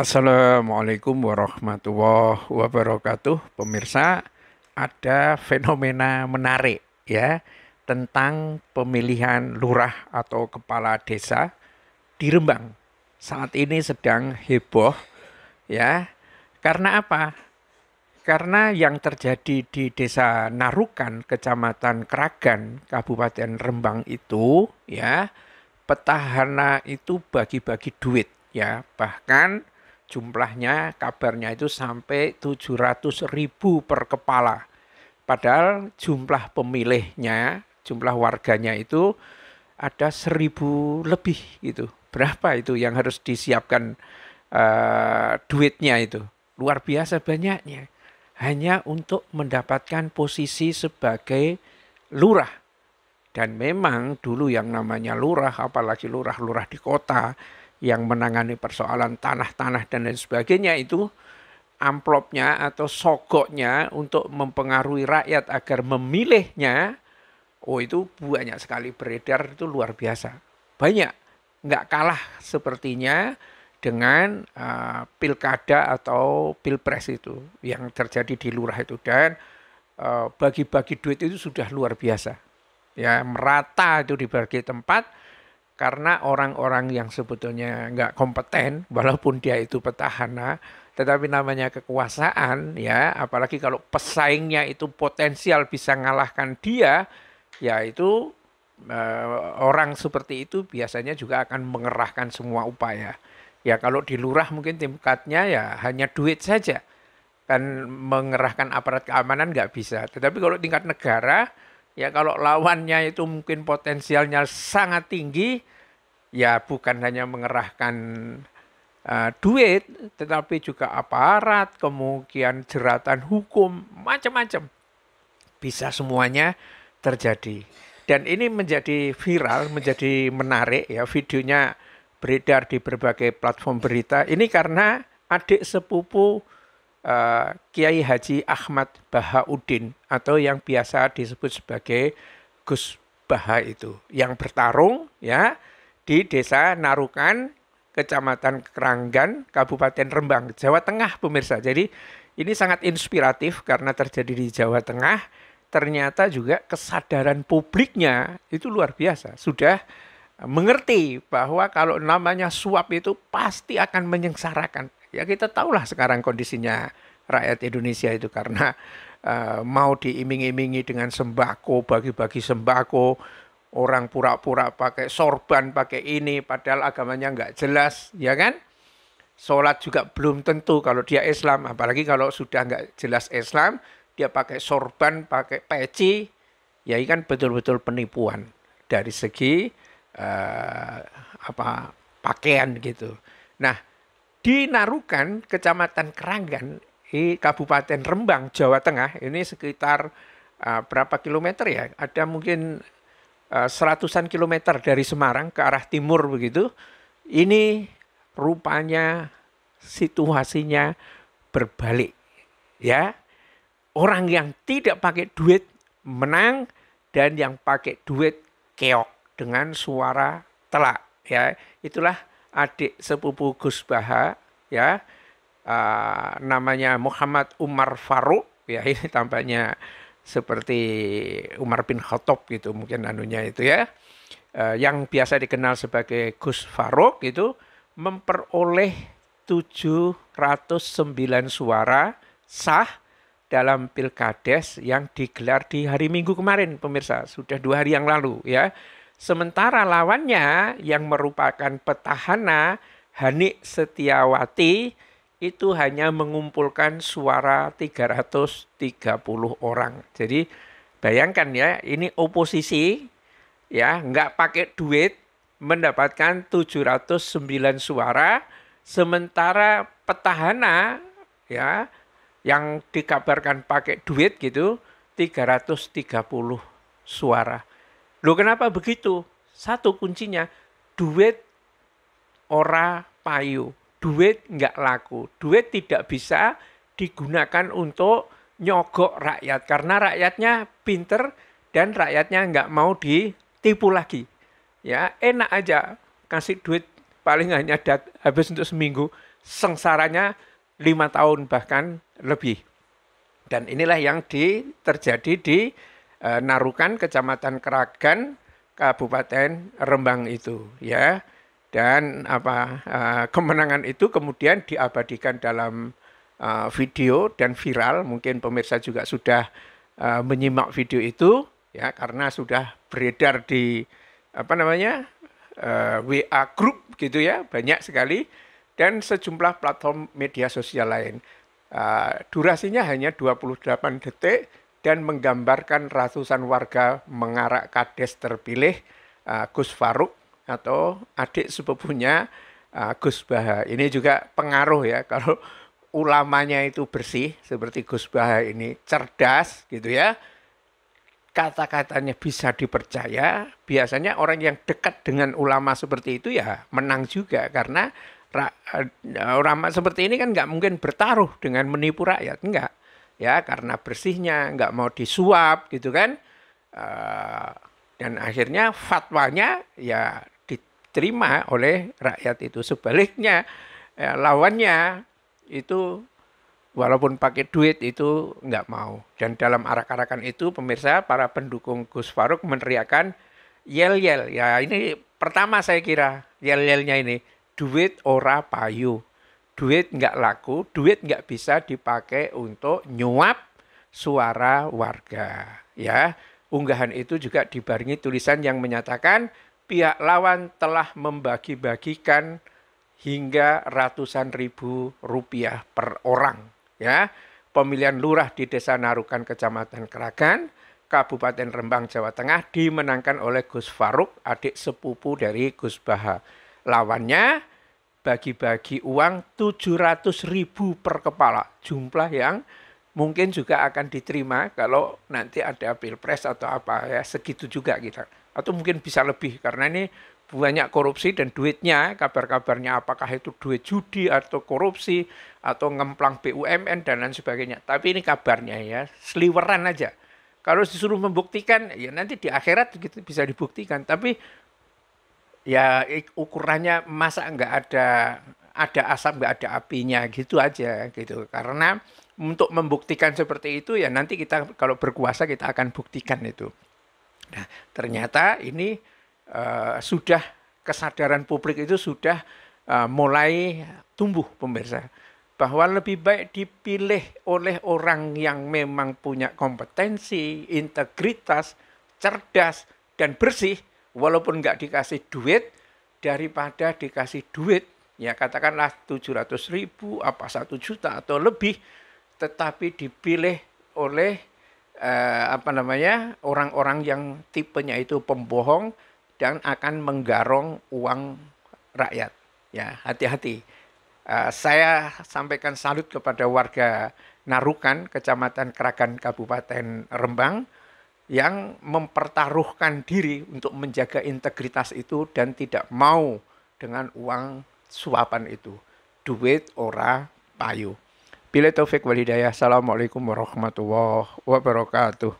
Assalamualaikum warahmatullahi wabarakatuh. Pemirsa, ada fenomena menarik ya tentang pemilihan lurah atau kepala desa di Rembang. Saat ini sedang heboh ya. Karena apa? Karena yang terjadi di Desa Narukan, Kecamatan Keragan, Kabupaten Rembang itu ya, petahana itu bagi-bagi duit ya. Bahkan Jumlahnya kabarnya itu sampai 700 ribu per kepala. Padahal jumlah pemilihnya, jumlah warganya itu ada seribu lebih gitu. Berapa itu yang harus disiapkan uh, duitnya itu? Luar biasa banyaknya. Hanya untuk mendapatkan posisi sebagai lurah. Dan memang dulu yang namanya lurah, apalagi lurah-lurah di kota, yang menangani persoalan tanah-tanah dan lain sebagainya itu amplopnya atau sogoknya untuk mempengaruhi rakyat agar memilihnya, oh itu banyak sekali beredar itu luar biasa. Banyak, nggak kalah sepertinya dengan uh, pilkada atau pilpres itu yang terjadi di lurah itu dan eh, bagi-bagi uh, bagi -bagi duit itu sudah luar biasa. Ya merata itu di berbagai tempat karena orang-orang yang sebetulnya nggak kompeten, walaupun dia itu petahana, tetapi namanya kekuasaan ya, apalagi kalau pesaingnya itu potensial bisa ngalahkan dia, ya itu eh, orang seperti itu biasanya juga akan mengerahkan semua upaya. Ya kalau di lurah mungkin tingkatnya ya hanya duit saja. Kan mengerahkan aparat keamanan nggak bisa. Tetapi kalau tingkat negara, ya kalau lawannya itu mungkin potensialnya sangat tinggi, ya bukan hanya mengerahkan uh, duit, tetapi juga aparat, kemungkinan jeratan hukum, macam-macam. Bisa semuanya terjadi. Dan ini menjadi viral, menjadi menarik ya videonya beredar di berbagai platform berita. Ini karena adik sepupu uh, Kiai Haji Ahmad Bahauddin atau yang biasa disebut sebagai Gus Baha itu yang bertarung ya di Desa Narukan, Kecamatan Keranggan, Kabupaten Rembang, Jawa Tengah pemirsa. Jadi ini sangat inspiratif karena terjadi di Jawa Tengah. Ternyata juga kesadaran publiknya itu luar biasa. Sudah eh, mengerti bahwa kalau namanya suap itu pasti akan menyengsarakan. Ya kita tahulah sekarang kondisinya rakyat Indonesia itu karena uh, mau diiming-imingi dengan sembako, bagi-bagi sembako, Orang pura-pura pakai sorban, pakai ini, padahal agamanya nggak jelas, ya kan? Sholat juga belum tentu kalau dia Islam, apalagi kalau sudah nggak jelas Islam, dia pakai sorban, pakai peci, ya ini kan betul-betul penipuan dari segi eh, apa pakaian gitu. Nah, di Narukan, Kecamatan Keranggan, di Kabupaten Rembang, Jawa Tengah, ini sekitar uh, berapa kilometer ya? Ada mungkin Eh, seratusan kilometer dari Semarang ke arah timur begitu. Ini rupanya situasinya berbalik ya. Orang yang tidak pakai duit menang dan yang pakai duit keok dengan suara telak ya. Itulah adik sepupu Gus Baha ya. Uh, namanya Muhammad Umar Faruk ya ini tampaknya seperti Umar bin Khattab gitu mungkin anunya itu ya eh, yang biasa dikenal sebagai Gus Farouk itu memperoleh 709 suara sah dalam pilkades yang digelar di hari Minggu kemarin pemirsa sudah dua hari yang lalu ya sementara lawannya yang merupakan petahana Hanik Setiawati itu hanya mengumpulkan suara 330 orang. Jadi bayangkan ya, ini oposisi ya nggak pakai duit mendapatkan 709 suara, sementara petahana ya yang dikabarkan pakai duit gitu 330 suara. Loh kenapa begitu? Satu kuncinya duit ora payu duit nggak laku. Duit tidak bisa digunakan untuk nyogok rakyat karena rakyatnya pinter dan rakyatnya nggak mau ditipu lagi. Ya enak aja kasih duit paling hanya dat, habis untuk seminggu sengsaranya lima tahun bahkan lebih. Dan inilah yang di, terjadi di e, Narukan, Kecamatan Keragan, Kabupaten Rembang itu. Ya, dan apa eh, kemenangan itu kemudian diabadikan dalam eh, video dan viral mungkin pemirsa juga sudah eh, menyimak video itu ya karena sudah beredar di apa namanya WA group gitu ya banyak sekali dan sejumlah platform media sosial lain durasinya hanya 28 detik dan menggambarkan ratusan warga mengarak kades terpilih Gus Faruk atau adik sepupunya uh, Gus Baha. Ini juga pengaruh ya kalau ulamanya itu bersih seperti Gus Baha ini cerdas gitu ya. Kata-katanya bisa dipercaya, biasanya orang yang dekat dengan ulama seperti itu ya menang juga karena eh, ulama seperti ini kan nggak mungkin bertaruh dengan menipu rakyat, enggak. Ya, karena bersihnya, nggak mau disuap gitu kan. Uh, dan akhirnya fatwanya ya diterima oleh rakyat itu. Sebaliknya ya, lawannya itu walaupun pakai duit itu nggak mau. Dan dalam arak-arakan itu pemirsa para pendukung Gus Faruk meneriakan yel-yel. Ya ini pertama saya kira yel-yelnya ini duit ora payu. Duit nggak laku, duit nggak bisa dipakai untuk nyuap suara warga. Ya, unggahan itu juga dibarengi tulisan yang menyatakan pihak lawan telah membagi-bagikan hingga ratusan ribu rupiah per orang. Ya, pemilihan lurah di Desa Narukan, Kecamatan Keragan, Kabupaten Rembang, Jawa Tengah dimenangkan oleh Gus Faruk, adik sepupu dari Gus Baha. Lawannya bagi-bagi uang 700 ribu per kepala, jumlah yang mungkin juga akan diterima kalau nanti ada pilpres atau apa ya, segitu juga kita. Gitu atau mungkin bisa lebih karena ini banyak korupsi dan duitnya kabar-kabarnya apakah itu duit judi atau korupsi atau ngemplang BUMN dan lain sebagainya. Tapi ini kabarnya ya, seliweran aja. Kalau disuruh membuktikan ya nanti di akhirat gitu bisa dibuktikan. Tapi ya ukurannya masa nggak ada ada asap nggak ada apinya gitu aja gitu. Karena untuk membuktikan seperti itu ya nanti kita kalau berkuasa kita akan buktikan itu. Nah, ternyata ini uh, sudah kesadaran publik itu sudah uh, mulai tumbuh pemirsa bahwa lebih baik dipilih oleh orang yang memang punya kompetensi, integritas, cerdas dan bersih walaupun nggak dikasih duit daripada dikasih duit ya katakanlah 700 ribu apa satu juta atau lebih tetapi dipilih oleh eh, apa namanya orang-orang yang tipenya itu pembohong dan akan menggarong uang rakyat. Ya, hati-hati. Uh, saya sampaikan salut kepada warga Narukan, Kecamatan Keragan, Kabupaten Rembang, yang mempertaruhkan diri untuk menjaga integritas itu dan tidak mau dengan uang suapan itu. Duit ora payu. Bila taufik wal Assalamualaikum warahmatullahi wabarakatuh.